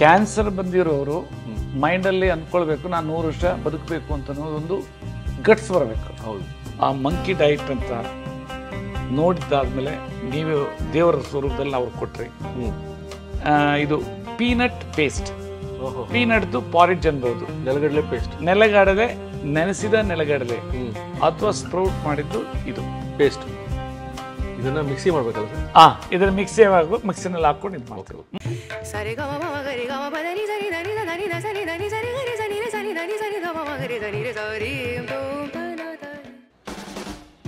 cancer ಬಂದಿರೋರು ಮೈಂಡಲ್ಲಿ ಅಂದ್ಕೊಳ್ಬೇಕು ನಾನು ನೂರು ವರ್ಷ ಬದುಕಬೇಕು ಅಂತ ಅನ್ನೋದೊಂದು ಗಟ್ಸ್ ಬರಬೇಕು ಹೌದು ಆ ಮಂಕಿ ಡಯಟ್ ಅಂತ ನೋಡಿದ್ದಾದ್ಮೇಲೆ ನೀವು ದೇವರ ಸ್ವರೂಪದಲ್ಲಿ ಅವ್ರು ಕೊಟ್ರಿ ಇದು ಪೀನಟ್ ಪೇಸ್ಟ್ ಪೀನಟ್ದು ಪಾರಿಜ್ ಅನ್ಬಹುದು ನೆಲಗಡಲೆ ಪೇಸ್ಟ್ ನೆಲಗಡಲೆ ನೆನೆಸಿದ ನೆಲಗಡಲೆ ಅಥವಾ ಸ್ಪ್ರೌಟ್ ಮಾಡಿದ್ದು ಇದು ಪೇಸ್ಟ್ ಇದನ್ನ ಮಿಕ್ಸಿ ಮಾಡ್ಬೇಕಲ್ಲ ಹಾ ಇದನ್ನ ಮಿಕ್ಸಿ ಆಗು ಮಿಕ್ಸಿನಲ್ಲಿ ಹಾಕೊಂಡು ಇದು ಮಾಡ್ತೀವಿ ಸರಿ ಗಮ ಗರಿ ಗಮ ಸರಿ ಸರಿ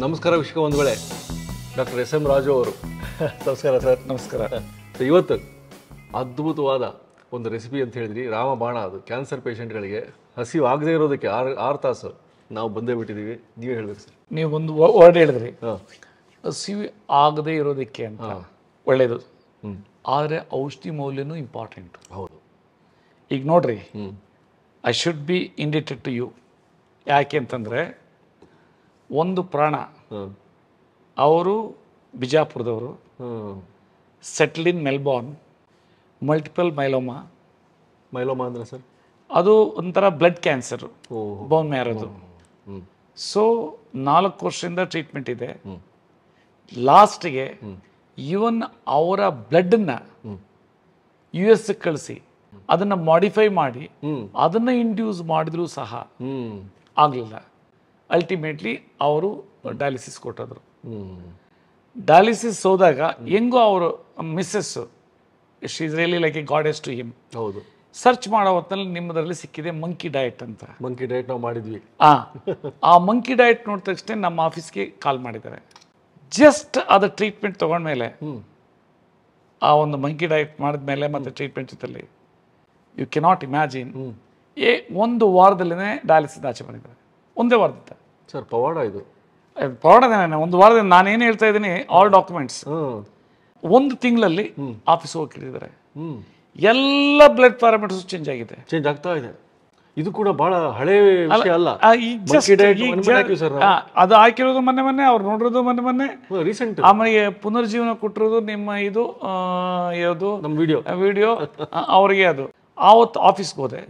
ನಮಸ್ಕಾರ ವಿಶ್ವ ವೇಳೆ ಡಾಕ್ಟರ್ ಎಸ್ ಎಂ ರಾಜು ಅವರು ನಮಸ್ಕಾರ ಸರ್ ನಮಸ್ಕಾರ ಇವತ್ತು ಅದ್ಭುತವಾದ ಒಂದು ರೆಸಿಪಿ ಅಂತ ಹೇಳಿದ್ರಿ ರಾಮಬಾಣ ಅದು ಕ್ಯಾನ್ಸರ್ ಪೇಷಂಟ್ಗಳಿಗೆ ಹಸಿವು ಆಗದೆ ಇರೋದಕ್ಕೆ ಆರು ಆರು ತಾಸು ನಾವು ಬಂದೇ ಬಿಟ್ಟಿದ್ದೀವಿ ನೀವೇ ಹೇಳಬೇಕು ಸರ್ ನೀವು ಒಂದು ವರ್ಡ್ ಹೇಳಿದ್ರಿ ಹಸಿವಿ ಆಗದೇ ಇರೋದಕ್ಕೆ ಅಂತ ಒಳ್ಳೆಯದು ಆದರೆ ಔಷಧಿ ಮೌಲ್ಯನೂ ಇಂಪಾರ್ಟೆಂಟ್ ಹೌದು ಈಗ ನೋಡ್ರಿ I should be indebted to you ಯಾಕೆ ಅಂತಂದರೆ ಒಂದು ಪ್ರಾಣ ಅವರು ಬಿಜಾಪುರದವರು settled in Melbourne multiple myeloma myeloma ಅಂದರೆ ಸರ್ ಅದು ಒಂಥರ ಬ್ಲಡ್ ಕ್ಯಾನ್ಸರು ಬೋನ್ ಮ್ಯಾರದು ಸೊ ನಾಲ್ಕು ವರ್ಷದಿಂದ ಟ್ರೀಟ್ಮೆಂಟ್ ಇದೆ ಲಾಸ್ಟ್ಗೆ ಈವನ್ ಅವರ ಬ್ಲಡ್ನ ಯು ಎಸ್ ಕಳಿಸಿ ಅದನ್ನ ಮಾಡಿಫೈ ಮಾಡಿ ಅದನ್ನ ಇಂಡ್ಯೂಸ್ ಮಾಡಿದ್ರು ಸಹ ಆಗಲಿಲ್ಲ ಅಲ್ಟಿಮೇಟ್ಲಿ ಅವರು ಡಯಾಲಿಸಿಸ್ ಕೊಟ್ಟದ್ರು ಡಯಾಲಿಸಿಸ್ ಹೋದಾಗ ಹೆಂಗೋ ಅವರು Mrs she like a goddess to him ಹೌದು ಸರ್ಚ್ ಮಾಡೋ ಹೊತ್ತಲ್ಲಿ ನಿಮ್ಮದರಲ್ಲಿ ಸಿಕ್ಕಿದೆ ಮಂಕಿ ಡಯಟ್ ಅಂತ ಮಂಕಿ ಡಯಟ್ ನಾವು ಮಾಡಿದ್ವಿ ಆ ಮಂಕಿ ಡಯಟ್ ನೋಡಿದ ತಕ್ಷಣ ನಮ್ಮ ಆಫೀಸ್ಗೆ ಕಾಲ್ ಮಾಡಿದ್ದಾರೆ ಜಸ್ಟ್ ಅದು ಟ್ರೀಟ್ಮೆಂಟ್ ತೊಗೊಂಡ್ಮೇಲೆ ಆ ಒಂದು ಮಂಕಿ ಡಯಟ್ ಮಾಡಿದ್ಮೇಲೆ ಮತ್ತು ಟ್ರೀಟ್ಮೆಂಟ್ ಜೊತೆಲಿ ಯು ಕೆನಾಟ್ ಇಮ್ಯಾಜಿನ್ ಏ ಒಂದು ವಾರದಲ್ಲೇ ಡಯಾಲಿಸಿಸ್ ಆಚೆ ಬಂದಿದ್ದಾರೆ ಒಂದೇ ವಾರದಿಂದ ಸರ್ ಪವಾಡ ಇದು ಪವಾಡದೇನೆ ಒಂದು ವಾರದಿಂದ ನಾನೇನು ಹೇಳ್ತಾ ಇದ್ದೀನಿ ಆಲ್ ಡಾಕ್ಯುಮೆಂಟ್ಸ್ ಒಂದು ತಿಂಗಳಲ್ಲಿ ಆಫೀಸ್ ಹೋಗಿ ಕಿಡಿದ್ದಾರೆ ಎಲ್ಲ ಬ್ಲಡ್ ಪ್ಯಾರಾಮೀಟರ್ಸ್ ಚೇಂಜ್ ಆಗಿದೆ ಚೇಂಜ್ ಆಗ್ತಾ ಇದೆ ಇದು ಕೂಡ ಬಹಳ ಹಳೆ ಅಲ್ಲ ಅದು ಹಾಕಿರೋದು ಮೊನ್ನೆ ಮೊನ್ನೆ ಅವ್ರು ನೋಡಿರೋದು ಮೊನ್ನೆ ಮೊನ್ನೆ ರೀಸೆಂಟ್ ಆಮೇಲೆ ಪುನರ್ಜೀವನ ಕೊಟ್ಟಿರೋದು ನಿಮ್ಮ ಇದು ಯಾವುದು ನಮ್ಮ ವಿಡಿಯೋ ವಿಡಿಯೋ ಅವ್ರಿಗೆ ಅದು ಆವತ್ತು ಆಫೀಸ್ಗೆ ಹೋದೆ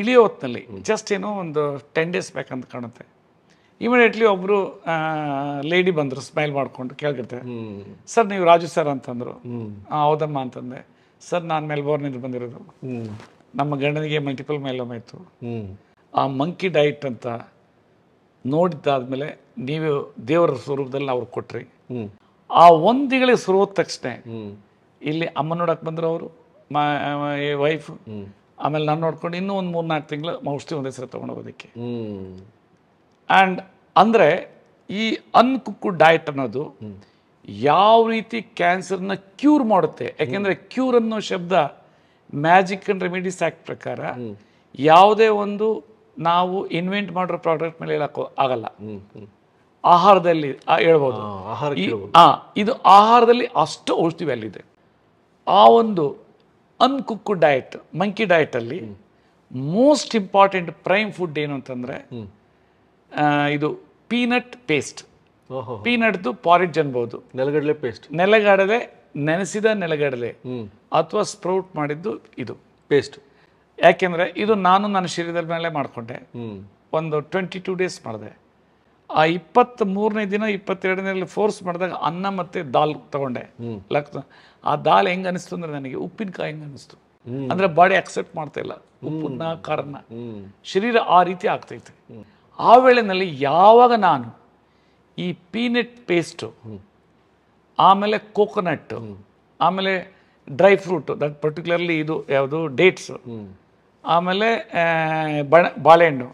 ಇಳಿಯೋ ಹೊತ್ತಿನಲ್ಲಿ ಜಸ್ಟ್ ಏನೋ ಒಂದು ಟೆನ್ ಡೇಸ್ ಬ್ಯಾಕ್ ಅಂತ ಕಾಣುತ್ತೆ ಇಮಿಡಿಯೇಟ್ಲಿ ಒಬ್ಬರು ಲೇಡಿ ಬಂದರು ಸ್ಮೈಲ್ ಮಾಡ್ಕೊಂಡು ಕೇಳ್ಕತ್ತೆ ಸರ್ ನೀವು ರಾಜು ಸರ್ ಅಂತಂದ್ರು ಹೌದಮ್ಮ ಅಂತಂದೆ ಸರ್ ನಾನು ಮೆಲ್ಬೋರ್ನಿಂದ ಬಂದಿರೋದು ನಮ್ಮ ಗಂಡನಿಗೆ ಮಲ್ಟಿಪಲ್ ಮೈಲೋಮ ಇತ್ತು ಆ ಮಂಕಿ ಡಯಟ್ ಅಂತ ನೋಡಿದ್ದಾದ್ಮೇಲೆ ನೀವು ದೇವರ ಸ್ವರೂಪದಲ್ಲಿ ಅವ್ರು ಕೊಟ್ರಿ ಆ ಒಂದಿಗಳಿಗೆ ಹೋದ ತಕ್ಷಣ ಇಲ್ಲಿ ಅಮ್ಮ ನೋಡಕ್ ಬಂದ್ರೆ ಅವರು ವೈಫ್ ಆಮೇಲೆ ನಾನು ನೋಡ್ಕೊಂಡು ಇನ್ನೂ ಒಂದು ಮೂರು ನಾಲ್ಕು ತಿಂಗಳು ಔಷಧಿ ಒಂದೇ ಸಲ ತಗೊಂಡೋಗೋದಕ್ಕೆ ಆ್ಯಂಡ್ ಅಂದರೆ ಈ ಅನ್ಕುಕ್ಕು ಡಯಟ್ ಅನ್ನೋದು ಯಾವ ರೀತಿ ಕ್ಯಾನ್ಸರ್ನ ಕ್ಯೂರ್ ಮಾಡುತ್ತೆ ಯಾಕೆಂದರೆ ಕ್ಯೂರ್ ಅನ್ನೋ ಶಬ್ದ ಮ್ಯಾಜಿಕ್ ಅಂಡ್ ರೆಮಿಡೀಸ್ ಆ್ಯಕ್ಟ್ ಪ್ರಕಾರ ಯಾವುದೇ ಒಂದು ನಾವು ಇನ್ವೆಂಟ್ ಮಾಡಿರೋ ಪ್ರಾಡಕ್ಟ್ ಮೇಲೆ ಹೇಳಕ್ಕೋ ಆಗಲ್ಲ ಆಹಾರದಲ್ಲಿ ಹೇಳ್ಬೋದು ಹಾಂ ಇದು ಆಹಾರದಲ್ಲಿ ಅಷ್ಟು ಔಷಧಿ ವ್ಯಾಲ್ಯೂ ಇದೆ ಆ ಒಂದು ಅನ್ಕುಕ್ಕು ಡಯಟ್ ಮಂಕಿ ಅಲ್ಲಿ ಮೋಸ್ಟ್ ಇಂಪಾರ್ಟೆಂಟ್ ಪ್ರೈಮ್ ಫುಡ್ ಏನು ಅಂತಂದರೆ ಇದು ಪೀನಟ್ ಪೇಸ್ಟ್ ಪೀನಟ್ದು ಪಾರಿಜ್ ಅನ್ಬೋದು ನೆಲಗಡಲೆ ಪೇಸ್ಟ್ ನೆಲಗಡಲೆ ನೆನೆಸಿದ ನೆಲಗಡಲೆ ಅಥವಾ ಸ್ಪ್ರೌಟ್ ಮಾಡಿದ್ದು ಇದು ಪೇಸ್ಟ್ ಯಾಕೆಂದರೆ ಇದು ನಾನು ನನ್ನ ಶರೀರದ ಮೇಲೆ ಮಾಡಿಕೊಂಡೆ ಒಂದು ಟ್ವೆಂಟಿ ಟೂ ಡೇಸ್ ಮಾಡಿದೆ ಆ ಇಪ್ಪತ್ತ್ ಮೂರನೇ ದಿನ ಇಪ್ಪತ್ತೆರಡನೇ ಫೋರ್ಸ್ ಮಾಡಿದಾಗ ಅನ್ನ ಮತ್ತೆ ದಾಲ್ ತಗೊಂಡೆ ಲಕ್ ಆ ದಾಲ್ ಹೆಂಗೆ ಅನಿಸ್ತು ಅಂದರೆ ನನಗೆ ಉಪ್ಪಿನಕಾಯಿ ಹೆಂಗೆ ಅನಿಸ್ತು ಅಂದ್ರೆ ಬಾಡಿ ಅಕ್ಸೆಪ್ಟ್ ಮಾಡ್ತಾ ಇಲ್ಲ ಉಪ್ಪನ್ನ ಕಾರಣ ಶರೀರ ಆ ರೀತಿ ಆಗ್ತೈತೆ ಆ ವೇಳೆನಲ್ಲಿ ಯಾವಾಗ ನಾನು ಈ ಪೀನಟ್ ಪೇಸ್ಟು ಆಮೇಲೆ ಕೋಕೋನಟ್ ಆಮೇಲೆ ಡ್ರೈ ಫ್ರೂಟ್ ದಟ್ ಪರ್ಟಿಕ್ಯುಲರ್ಲಿ ಇದು ಯಾವುದು ಡೇಟ್ಸ್ ಆಮೇಲೆ ಬಣ ಬಾಳೆಹಣ್ಣು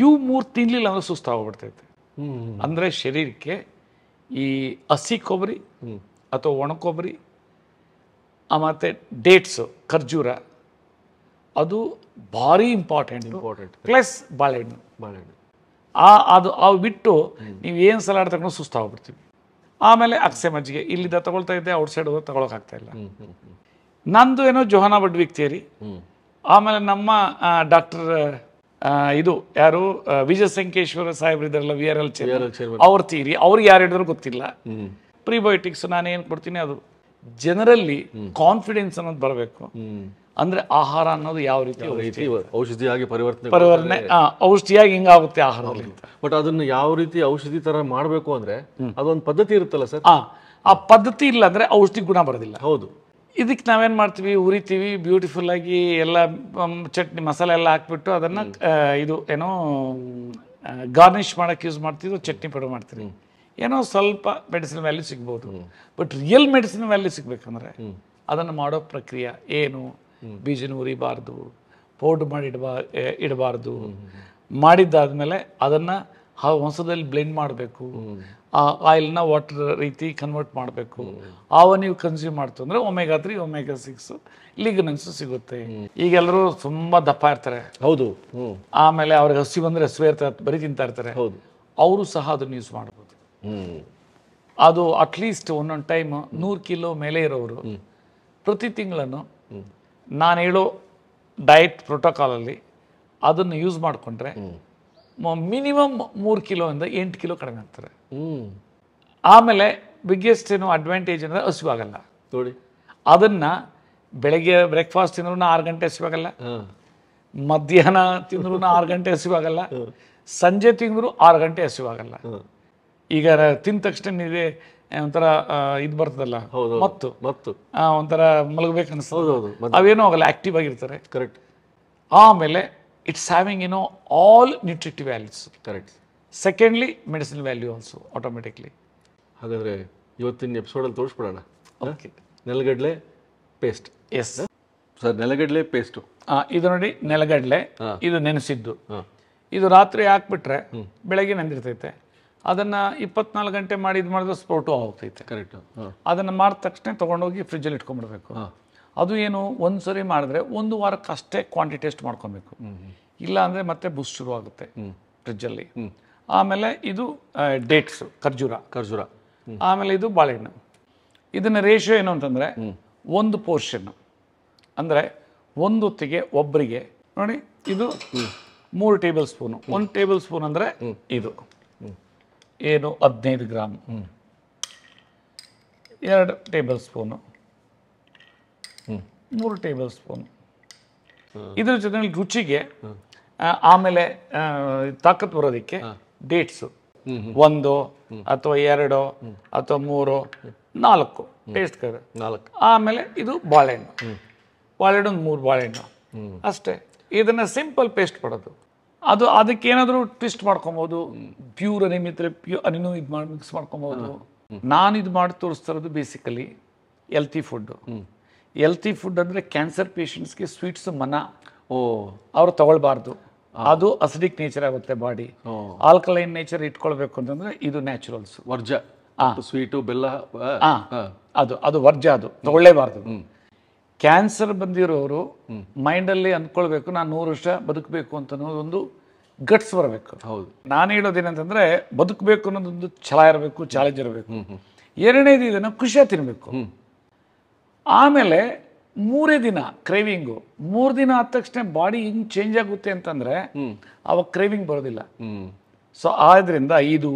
ಇವು ಮೂರು ತಿನ್ನಲಿಲ್ಲ ಅಂದರೆ ಸುಸ್ತಾಗೋಗ್ಬಿಡ್ತೈತೆ ಅಂದರೆ ಶರೀರಕ್ಕೆ ಈ ಹಸಿ ಕೊಬ್ಬರಿ ಅಥವಾ ಒಣ ಕೊಬ್ಬರಿ ಮತ್ತು ಡೇಟ್ಸು ಖರ್ಜೂರ ಅದು ಭಾರಿ ಇಂಪಾರ್ಟೆಂಟ್ ಇಂಪಾರ್ಟೆಂಟ್ ಪ್ಲಸ್ ಬಾಳೆಹಣ್ಣು ಬಾಳೆಹಣ್ಣು ಆ ಅದು ಅವು ಬಿಟ್ಟು ನೀವು ಏನು ಸಲಾಡ್ ತಗೊಂಡು ಸುಸ್ತಾಗ್ಬಿಡ್ತೀವಿ ಆಮೇಲೆ ಅಕ್ಸೆ ಮಜ್ಜಿಗೆ ಇಲ್ಲಿದ್ದ ತಗೊಳ್ತಾ ಇದ್ದೆ ಔಟ್ ಸೈಡ್ ತಗೊಳಕ್ ಆಗ್ತಾ ಇಲ್ಲ ನಂದು ಏನೋ ಜೋಹಾನ ಬಡ್ವಿಕ್ ಥಿಯರಿ ಆಮೇಲೆ ನಮ್ಮ ಡಾಕ್ಟರ್ ಇದು ಯಾರು ವಿಜಯ ಸಂಕೇಶ್ವರ ಸಾಹೇಬ್ರು ಇದಾರಲ್ಲ ವಿ ಆರ್ ಎಲ್ ಅವ್ರ ಥಿಯರಿ ಅವ್ರಿಗೆ ಯಾರು ಹೇಳಿದ್ರು ಗೊತ್ತಿಲ್ಲ ಪ್ರಿಬಯೋಟಿಕ್ಸ್ ನಾನು ಏನು ಕೊಡ್ತೀನಿ ಅದು ಜನರಲ್ಲಿ ಕಾನ್ಫಿಡೆನ್ಸ್ ಅನ್ನೋದು ಬರಬೇಕು ಅಂದರೆ ಆಹಾರ ಅನ್ನೋದು ಯಾವ ರೀತಿ ಔಷಧಿಯಾಗಿ ಪರಿವರ್ತನೆ ಪರಿವರ್ತನೆ ಔಷಧಿಯಾಗಿ ಹಿಂಗಾಗುತ್ತೆ ಆಹಾರದಲ್ಲಿ ಬಟ್ ಅದನ್ನು ಯಾವ ರೀತಿ ಔಷಧಿ ಥರ ಮಾಡಬೇಕು ಅಂದ್ರೆ ಅದೊಂದು ಪದ್ಧತಿ ಇರುತ್ತಲ್ಲ ಸರ್ ಹಾಂ ಆ ಪದ್ಧತಿ ಇಲ್ಲ ಅಂದರೆ ಔಷಧಿ ಗುಣ ಬರೋದಿಲ್ಲ ಹೌದು ಇದಕ್ಕೆ ನಾವೇನು ಮಾಡ್ತೀವಿ ಉರಿತೀವಿ ಬ್ಯೂಟಿಫುಲ್ ಆಗಿ ಎಲ್ಲ ಚಟ್ನಿ ಮಸಾಲೆ ಎಲ್ಲ ಹಾಕ್ಬಿಟ್ಟು ಅದನ್ನು ಇದು ಏನೋ ಗಾರ್ನಿಶ್ ಮಾಡೋಕ್ಕೆ ಯೂಸ್ ಮಾಡ್ತಿದ್ರು ಚಟ್ನಿ ಪಡೆ ಮಾಡ್ತೀವಿ ಏನೋ ಸ್ವಲ್ಪ ಮೆಡಿಸಿನ್ ವ್ಯಾಲ್ಯೂ ಸಿಗ್ಬೋದು ಬಟ್ ರಿಯಲ್ ಮೆಡಿಸಿನ್ ವ್ಯಾಲ್ಯೂ ಸಿಗಬೇಕಂದ್ರೆ ಅದನ್ನು ಮಾಡೋ ಪ್ರಕ್ರಿಯೆ ಏನು ಬೀಜನ ಉರಿಬಾರ್ದು ಪೌಡ್ ಮಾಡಿ ಇಡಬಾ ಇಡಬಾರ್ದು ಮಾಡಿದ್ದಾದಮೇಲೆ ಅದನ್ನು ಹೊಸದಲ್ಲಿ ಬ್ಲೆಂಡ್ ಮಾಡಬೇಕು ಆ ಆಯಿಲ್ನ ವಾಟರ್ ರೀತಿ ಕನ್ವರ್ಟ್ ಮಾಡಬೇಕು ಆವ ನೀವು ಕನ್ಸ್ಯೂಮ್ ಮಾಡ್ತಂದ್ರೆ omega three omega six lignans ಸಿಗುತ್ತೆ ಈಗೆಲ್ಲರೂ ತುಂಬ ದಪ್ಪ ಇರ್ತಾರೆ ಹೌದು ಆಮೇಲೆ ಅವ್ರಿಗೆ ಹಸಿ ಬಂದರೆ ಹಸಿವೆ ಇರ್ತಾರೆ ಬರೀ ತಿಂತಾ ಇರ್ತಾರೆ ಹೌದು ಅವರು ಸಹ ಅದನ್ನು ಯೂಸ್ ಮಾಡ್ಬೋದು ಅದು ಅಟ್ಲೀಸ್ಟ್ ಒಂದೊಂದು ಟೈಮ್ ನೂರು ಕಿಲೋ ಮೇಲೆ ಇರೋರು ಪ್ರತಿ ತಿಂಗಳನ್ನು ನಾನು ಹೇಳೋ ಡಯಟ್ ಪ್ರೋಟೋಕಾಲಲ್ಲಿ ಅದನ್ನು ಯೂಸ್ ಮಾಡಿಕೊಂಡ್ರೆ ಮಿನಿಮಮ್ ಮೂರು ಕಿಲೋ ಇಂದ ಎಂಟು ಕಿಲೋ ಕಡಿಮೆ ಆಗ್ತಾರೆ ಆಮೇಲೆ ಬಿಗ್ಗೆಸ್ಟ್ ಏನು ಅಡ್ವಾಂಟೇಜ್ ಅಂದರೆ ಹಸಿವಾಗಲ್ಲ ನೋಡಿ ಅದನ್ನು ಬೆಳಗ್ಗೆ ಬ್ರೇಕ್ಫಾಸ್ಟ್ ತಿಂದ್ರು ಆರು ಗಂಟೆ ಹಸಿವಾಗಲ್ಲ ಮಧ್ಯಾಹ್ನ ತಿಂದ್ರು ಆರು ಗಂಟೆ ಹಸಿವಾಗಲ್ಲ ಸಂಜೆ ತಿಂದರೂ ಆರು ಗಂಟೆ ಹಸಿವಾಗಲ್ಲ ಈಗ ತಿಂದ ತಕ್ಷಣ ಇದೆ ಒಂಥರ ಇದು ಬರ್ತದಲ್ಲ ಮತ್ತು ಮತ್ತು ಒಂಥರ ಮಲಗಬೇಕು ಅನಿಸ್ತದೆ ಅವೇನೋ ಆಗಲ್ಲ ಆಕ್ಟಿವ್ ಆಗಿರ್ತಾರೆ ಕರೆಕ್ಟ್ ಆಮೇಲೆ it's having no all nutritive values correct secondly medicine value also automatically ಹಾಗಾದರೆ ಇವತ್ತಿನ ಎಪಿಸೋಡಲ್ಲಿ ತೋರಿಸ್ಬಿಡೋಣ ಓಕೆ ನೆಲಗಡಲೆ ಪೇಸ್ಟ್ ಎಸ್ ಸರ್ ನೆಲಗಡಲೆ ಪೇಸ್ಟು ಇದು ನೋಡಿ ನೆಲಗಡಲೆ ಇದು ನೆನೆಸಿದ್ದು ಇದು ರಾತ್ರಿ ಹಾಕ್ಬಿಟ್ರೆ ಬೆಳಗ್ಗೆ ನೆಂದಿರ್ತೈತೆ ಅದನ್ನು ಇಪ್ಪತ್ನಾಲ್ಕು ಗಂಟೆ ಮಾಡಿ ಇದು ಮಾಡಿದ್ರೆ ಸ್ಪೋಟು ಆಗ್ತೈತೆ ಕರೆಕ್ಟು ಅದನ್ನು ಮಾಡಿದ ತಕ್ಷಣ ತೊಗೊಂಡೋಗಿ ಫ್ರಿಜ್ಜಲ್ಲಿ ಇಟ್ಕೊಂಡ್ಬಿಡ್ಬೇಕು ಅದು ಏನು ಒಂದು ಸರಿ ಮಾಡಿದ್ರೆ ಒಂದು ವಾರಕ್ಕೆ ಅಷ್ಟೇ ಕ್ವಾಂಟಿಟಿ ಟೆಸ್ಟ್ ಮಾಡ್ಕೊಬೇಕು ಇಲ್ಲ ಅಂದರೆ ಮತ್ತೆ ಬುಸ್ ಶುರುವಾಗುತ್ತೆ ಫ್ರಿಜ್ಜಲ್ಲಿ ಆಮೇಲೆ ಇದು ಡೇಟ್ಸು ಖರ್ಜೂರ ಖರ್ಜೂರ ಆಮೇಲೆ ಇದು ಬಾಳೆಹಣ್ಣು ಇದನ್ನು ರೇಷಿಯೋ ಏನು ಅಂತಂದರೆ ಒಂದು ಪೋರ್ಷನ್ ಅಂದರೆ ಒಂದು ಹೊತ್ತಿಗೆ ಒಬ್ಬರಿಗೆ ನೋಡಿ ಇದು ಮೂರು ಟೇಬಲ್ ಸ್ಪೂನು ಒಂದು ಟೇಬಲ್ ಸ್ಪೂನ್ ಅಂದರೆ ಇದು ಏನು ಹದಿನೈದು ಗ್ರಾಮ್ ಎರಡು ಟೇಬಲ್ ಸ್ಪೂನು ಮೂರು ಟೇಬಲ್ ಸ್ಪೂನು ಇದ್ರ ಜೊತೆ ರುಚಿಗೆ ಆಮೇಲೆ ತಾಕತ್ ಬರೋದಕ್ಕೆ ಡೇಟ್ಸು ಒಂದು ಅಥವಾ ಎರಡು ಅಥವಾ ಮೂರು ನಾಲ್ಕು ಟೇಸ್ಟ್ ನಾಲ್ಕು ಆಮೇಲೆ ಇದು ಬಾಳೆಹಣ್ಣು ಬಾಳೆಹಣ್ಣು ಒಂದು ಮೂರು ಬಾಳೆಹಣ್ಣು ಅಷ್ಟೇ ಇದನ್ನು ಸಿಂಪಲ್ ಪೇಸ್ಟ್ ಮಾಡೋದು ಅದು ಅದಕ್ಕೇನಾದರೂ ಟ್ವಿಸ್ಟ್ ಮಾಡ್ಕೊಬೋದು ಪ್ಯೂರ್ ಅನಿಮಿ ಇದ್ರೆ ಪ್ಯೂರ್ ಅನಿನೂ ಇದು ಮಾಡಿ ಮಿಕ್ಸ್ ಮಾಡ್ಕೊಬೋದು ನಾನು ಇದು ಮಾಡಿ ತೋರಿಸ್ತಿರೋದು basically healthy food healthy food ಅಂದರೆ ಕ್ಯಾನ್ಸರ್ ಪೇಷಂಟ್ಸ್ಗೆ ಸ್ವೀಟ್ಸ್ ಮನ ಓ ಅವರು ತಗೊಳ್ಬಾರ್ದು ಅದು ಅಸಿಡಿಕ್ ನೇಚರ್ ಆಗುತ್ತೆ ಬಾಡಿ ಆಲ್ಕಲೈನ್ ನೇಚರ್ ಇಟ್ಕೊಳ್ಬೇಕು ಅಂತಂದ್ರೆ ಇದು ನ್ಯಾಚುರಲ್ಸ್ ವರ್ಜ ಸ್ವೀಟು ಬೆಲ್ಲ ಅದು ಅದು ವರ್ಜ ಅದು ತಗೊಳ್ಳೇಬಾರ್ದು ಕ್ಯಾನ್ಸರ್ ಬಂದಿರೋರು ಮೈಂಡಲ್ಲಿ ಅಂದ್ಕೊಳ್ಬೇಕು ನಾನು ನೂರು ವರ್ಷ ಬದುಕಬೇಕು ಅಂತ ಒಂದು ಗಟ್ಸ್ ಬರಬೇಕು ಹೌದು ನಾನು ಹೇಳೋದೇನಂತಂದ್ರೆ ಬದುಕಬೇಕು ಅನ್ನೋದೊಂದು ಛಲ ಇರಬೇಕು ಚಾಲೆಂಜ್ ಇರಬೇಕು ಎರಡನೇದು ಇದನ್ನು ಖುಷಿಯಾಗಿ ತಿನ್ನಬೇಕು ಆಮೇಲೆ ಮೂರೇ ದಿನ ಕ್ರೇವಿಂಗು ಮೂರು ದಿನ ಆದ ತಕ್ಷಣ ಬಾಡಿ ಹಿಂಗೆ ಚೇಂಜ್ ಆಗುತ್ತೆ ಅಂತಂದ್ರೆ ಅವಾಗ ಕ್ರೇವಿಂಗ್ ಬರೋದಿಲ್ಲ ಸೊ ಆದ್ರಿಂದ ಇದು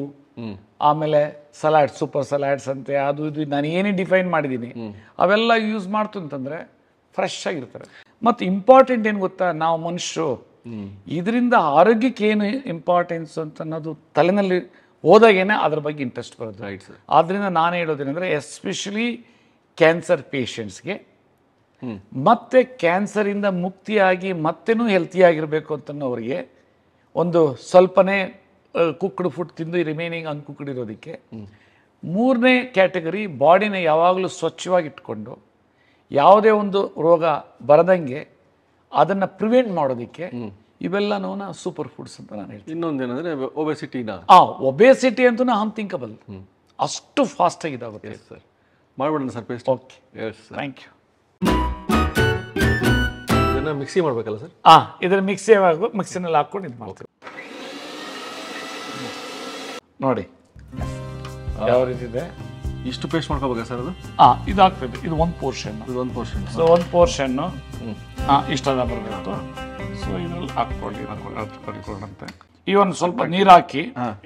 ಆಮೇಲೆ ಸಲಾಡ್ ಸೂಪರ್ ಸಲಾಡ್ಸ್ ಅಂತೆ ಅದು ಇದು ನಾನು ಏನೇ ಡಿಫೈನ್ ಮಾಡಿದ್ದೀನಿ ಅವೆಲ್ಲ ಯೂಸ್ ಮಾಡ್ತು ಅಂತಂದ್ರೆ ಫ್ರೆಶ್ ಆಗಿರ್ತಾರೆ ಮತ್ತು ಇಂಪಾರ್ಟೆಂಟ್ ಏನು ಗೊತ್ತಾ ನಾವು ಮನುಷ್ಯರು ಇದರಿಂದ ಆರೋಗ್ಯಕ್ಕೆ ಏನು ಇಂಪಾರ್ಟೆನ್ಸ್ ಅಂತ ಅನ್ನೋದು ತಲೆನಲ್ಲಿ ಹೋದಾಗೇನೆ ಅದ್ರ ಬಗ್ಗೆ ಇಂಟ್ರೆಸ್ಟ್ ಬರುತ್ತೆ ಆದ್ರಿಂದ ಆದ್ದರಿಂದ ನಾನು ಹೇಳೋದೇನೆಂದರೆ ಎಸ್ಪೆಷಲಿ ಕ್ಯಾನ್ಸರ್ ಪೇಷಂಟ್ಸ್ಗೆ ಮತ್ತೆ ಕ್ಯಾನ್ಸರಿಂದ ಮುಕ್ತಿಯಾಗಿ ಮತ್ತೇನೂ ಹೆಲ್ತಿಯಾಗಿರಬೇಕು ಅಂತನ್ನೋರಿಗೆ ಒಂದು ಸ್ವಲ್ಪನೇ ಕುಕ್ಕಡ್ ಫುಡ್ ತಿಂದು ರಿಮೈನಿಂಗ್ ಅನ್ಕುಕ್ಕಡ್ ಇರೋದಕ್ಕೆ ಮೂರನೇ ಕ್ಯಾಟಗರಿ ಬಾಡಿನ ಯಾವಾಗಲೂ ಸ್ವಚ್ಛವಾಗಿ ಇಟ್ಕೊಂಡು ಯಾವುದೇ ಒಂದು ರೋಗ ಬರದಂಗೆ ಅದನ್ನು ಪ್ರಿವೆಂಟ್ ಮಾಡೋದಕ್ಕೆ ಇವೆಲ್ಲನೂ ಸೂಪರ್ ಫುಡ್ಸ್ ಅಂತ ನಾನು ಹೇಳ್ತೀನಿ ಇನ್ನೊಂದೇನಂದರೆ ಒಬೆಸಿಟಿನ ಆ ಒಬೆಸಿಟಿ ಅಂತೂ ಹಮ್ ತಿಂಕಬಲ್ ಅಷ್ಟು ಫಾಸ್ಟಾಗಿ ಇದಾಗುತ್ತೆ ಸರ್ ಮಾಡ್ಬಿಡೋಣ sir paste okay yes thank you ಇದನ್ನು ಮಿಕ್ಸಿ ಮಾಡಬೇಕಲ್ಲ ಸರ್ ಹಾಂ ಇದನ್ನು ಮಿಕ್ಸಿ ಆಗಬೇಕು ಮಿಕ್ಸಿನಲ್ಲಿ ಹಾಕ್ಕೊಂಡು ಇದು ಮಾಡ್ತೀವಿ ನೋಡಿ ಯಾವ ರೀತಿ ಇದೆ ಇಷ್ಟು ಪೇಸ್ಟ್ ಮಾಡ್ಕೋಬೇಕಾ ಸರ್ ಅದು ಹಾಂ ಇದು ಹಾಕ್ಬೇಕು ಇದು ಒಂದು ಪೋರ್ಷನ್ ಇದು ಒಂದು ಪೋರ್ಷನ್ ಸೊ ಒಂದು ಪೋರ್ಷನ್ನು ಹಾಂ ಇಷ್ಟೆಲ್ಲ ಬರಬೇಕು ಸೊ ಇದರಲ್ಲಿ ಹಾಕ್ಕೊಳ್ಳಿ ಹಾಕೊಳ್ಳಿ ಈ ಒಂದು ಸ್ವಲ್ಪ ನೀರು ಹಾಕಿ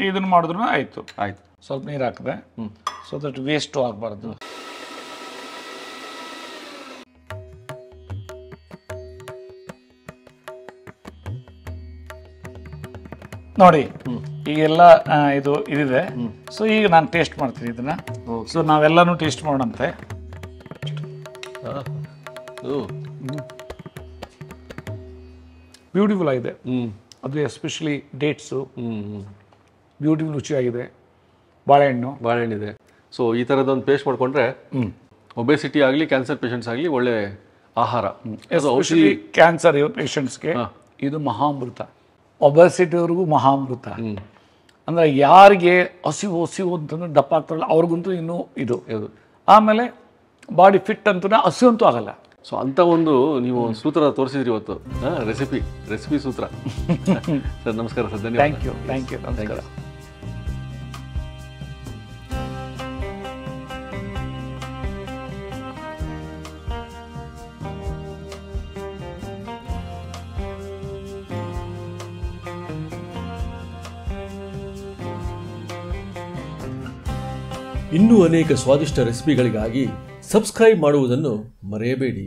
ಇದನ್ನ ಮಾಡಿದ್ರು ಆಯ್ತು ಆಯ್ತು ಸ್ವಲ್ಪ ನೀರು ಹಾಕಿದೆ ಸೊ ದಟ್ ವೇಸ್ಟು ಆಗಬಾರ್ದು ನೋಡಿ ಈಗೆಲ್ಲ ಇದು ಇದಿದೆ ಸೊ ಈಗ ನಾನು ಟೇಸ್ಟ್ ಮಾಡ್ತೀನಿ ಇದನ್ನ ಸೊ ನಾವೆಲ್ಲನೂ ಟೇಸ್ಟ್ ಮಾಡೋಣಂತೆ ಬ್ಯೂಟಿಫುಲ್ ಆಗಿದೆ ಅದು ಎಸ್ಪೆಷಲಿ ಡೇಟ್ಸು ಬ್ಯೂಟಿಫುಲ್ ರುಚಿಯಾಗಿದೆ ಬಾಳೆಹಣ್ಣು ಬಾಳೆಹಣ್ಣಿದೆ ಸೊ ಈ ಥರದೊಂದು ಪೇಸ್ಟ್ ಮಾಡಿಕೊಂಡ್ರೆ ಒಬೆಸಿಟಿ ಆಗಲಿ ಕ್ಯಾನ್ಸರ್ ಪೇಷಂಟ್ಸ್ ಆಗಲಿ ಒಳ್ಳೆ ಆಹಾರ ಔಷಧಿ ಕ್ಯಾನ್ಸರ್ ಪೇಷಂಟ್ಸ್ಗೆ ಇದು ಮಹಾಮೃತ ಒಬಸಿಟಿವ್ರಿಗೂ ಮಹಾಮೃತ ಅಂದರೆ ಯಾರಿಗೆ ಹಸಿವು ಹಸಿವು ಅಂತಂದ್ರೆ ದಪ್ಪ ಆಗ್ತಾರಲ್ಲ ಅವ್ರಿಗಂತೂ ಇನ್ನೂ ಇದು ಆಮೇಲೆ ಬಾಡಿ ಫಿಟ್ ಅಂತೂ ಹಸಿವು ಅಂತೂ ಆಗಲ್ಲ ಸೊ ಅಂತ ಒಂದು ನೀವು ಸೂತ್ರ ತೋರಿಸಿದ್ರಿ ಇವತ್ತು ರೆಸಿಪಿ ರೆಸಿಪಿ ಸೂತ್ರ ಸರ್ ನಮಸ್ಕಾರ ಸರ್ ಧನ್ಯವಾದ ಥ್ಯಾಂಕ್ ಯು ಥ್ಯಾಂಕ್ ಯು ನಮಸ್ಕಾರ ಇನ್ನೂ ಅನೇಕ ಸ್ವಾದಿಷ್ಟ ರೆಸಿಪಿಗಳಿಗಾಗಿ ಸಬ್ಸ್ಕ್ರೈಬ್ ಮಾಡುವುದನ್ನು ಮರೆಯಬೇಡಿ